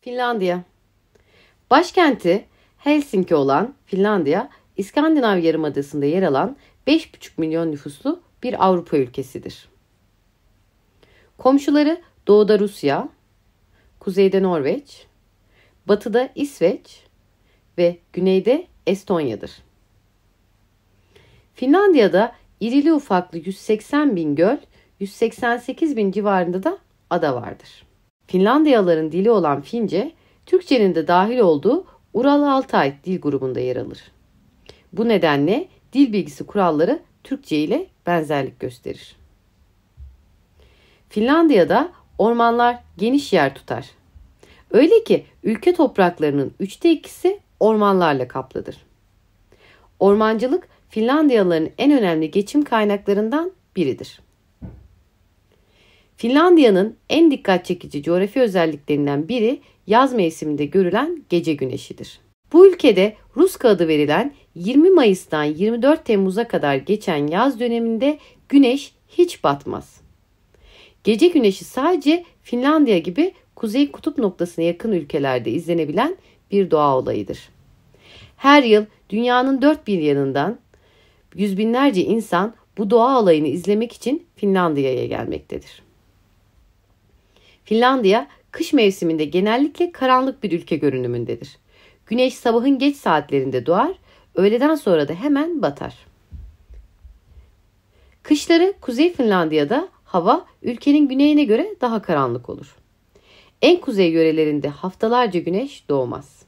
Finlandiya Başkenti Helsinki olan Finlandiya, İskandinav Yarımadası'nda yer alan 5,5 milyon nüfuslu bir Avrupa ülkesidir. Komşuları doğuda Rusya, kuzeyde Norveç, batıda İsveç ve güneyde Estonya'dır. Finlandiya'da irili ufaklı 180 bin göl, 188 bin civarında da ada vardır. Finlandiyaların dili olan Fince, Türkçenin de dahil olduğu Ural Altay dil grubunda yer alır. Bu nedenle dil bilgisi kuralları Türkçe ile benzerlik gösterir. Finlandiya'da ormanlar geniş yer tutar. Öyle ki ülke topraklarının üçte ikisi ormanlarla kaplıdır. Ormancılık Finlandiyalıların en önemli geçim kaynaklarından biridir. Finlandiya'nın en dikkat çekici coğrafi özelliklerinden biri yaz mevsiminde görülen gece güneşidir. Bu ülkede Ruska adı verilen 20 Mayıs'tan 24 Temmuz'a kadar geçen yaz döneminde güneş hiç batmaz. Gece güneşi sadece Finlandiya gibi kuzey kutup noktasına yakın ülkelerde izlenebilen bir doğa olayıdır. Her yıl dünyanın dört bir yanından yüz binlerce insan bu doğa olayını izlemek için Finlandiya'ya gelmektedir. Finlandiya kış mevsiminde genellikle karanlık bir ülke görünümündedir. Güneş sabahın geç saatlerinde doğar, öğleden sonra da hemen batar. Kışları Kuzey Finlandiya'da hava ülkenin güneyine göre daha karanlık olur. En kuzey yörelerinde haftalarca güneş doğmaz.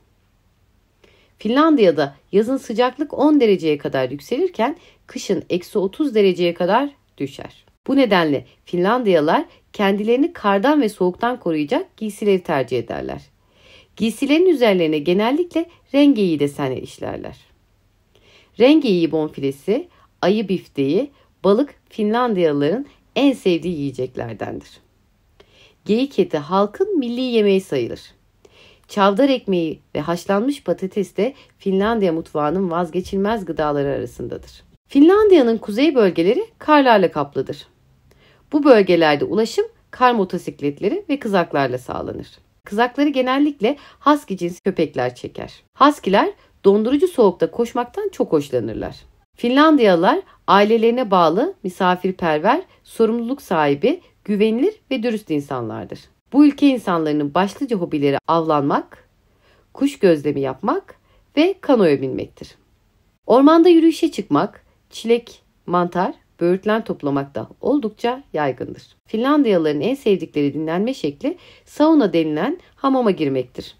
Finlandiya'da yazın sıcaklık 10 dereceye kadar yükselirken kışın eksi 30 dereceye kadar düşer. Bu nedenle Finlandiyalar kendilerini kardan ve soğuktan koruyacak giysileri tercih ederler. Giysilerin üzerlerine genellikle rengeyi desenler işlerler. Rengeyi bonfilesi, ayı bifteği, balık Finlandiyalıların en sevdiği yiyeceklerdendir. Geyik eti halkın milli yemeği sayılır. Çavdar ekmeği ve haşlanmış patates de Finlandiya mutfağının vazgeçilmez gıdaları arasındadır. Finlandiya'nın kuzey bölgeleri karlarla kaplıdır. Bu bölgelerde ulaşım kar motosikletleri ve kızaklarla sağlanır. Kızakları genellikle husky cinsi köpekler çeker. Huskiler dondurucu soğukta koşmaktan çok hoşlanırlar. Finlandiyalılar ailelerine bağlı, misafirperver, sorumluluk sahibi, güvenilir ve dürüst insanlardır. Bu ülke insanlarının başlıca hobileri avlanmak, kuş gözlemi yapmak ve kanoya binmektir. Ormanda yürüyüşe çıkmak, çilek, mantar böğürtlen toplamak da oldukça yaygındır. Finlandiyalıların en sevdikleri dinlenme şekli sauna denilen hamama girmektir.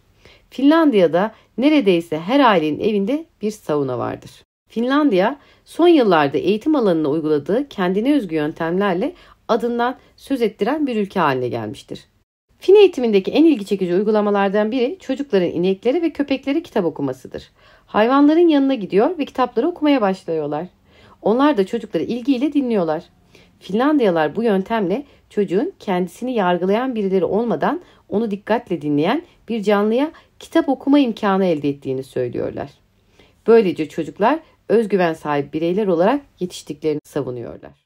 Finlandiya'da neredeyse her ailenin evinde bir sauna vardır. Finlandiya son yıllarda eğitim alanına uyguladığı kendine özgü yöntemlerle adından söz ettiren bir ülke haline gelmiştir. Fin eğitimindeki en ilgi çekici uygulamalardan biri çocukların ineklere ve köpeklere kitap okumasıdır. Hayvanların yanına gidiyor ve kitapları okumaya başlıyorlar. Onlar da çocukları ilgiyle dinliyorlar. Finlandiyalar bu yöntemle çocuğun kendisini yargılayan birileri olmadan onu dikkatle dinleyen bir canlıya kitap okuma imkanı elde ettiğini söylüyorlar. Böylece çocuklar özgüven sahibi bireyler olarak yetiştiklerini savunuyorlar.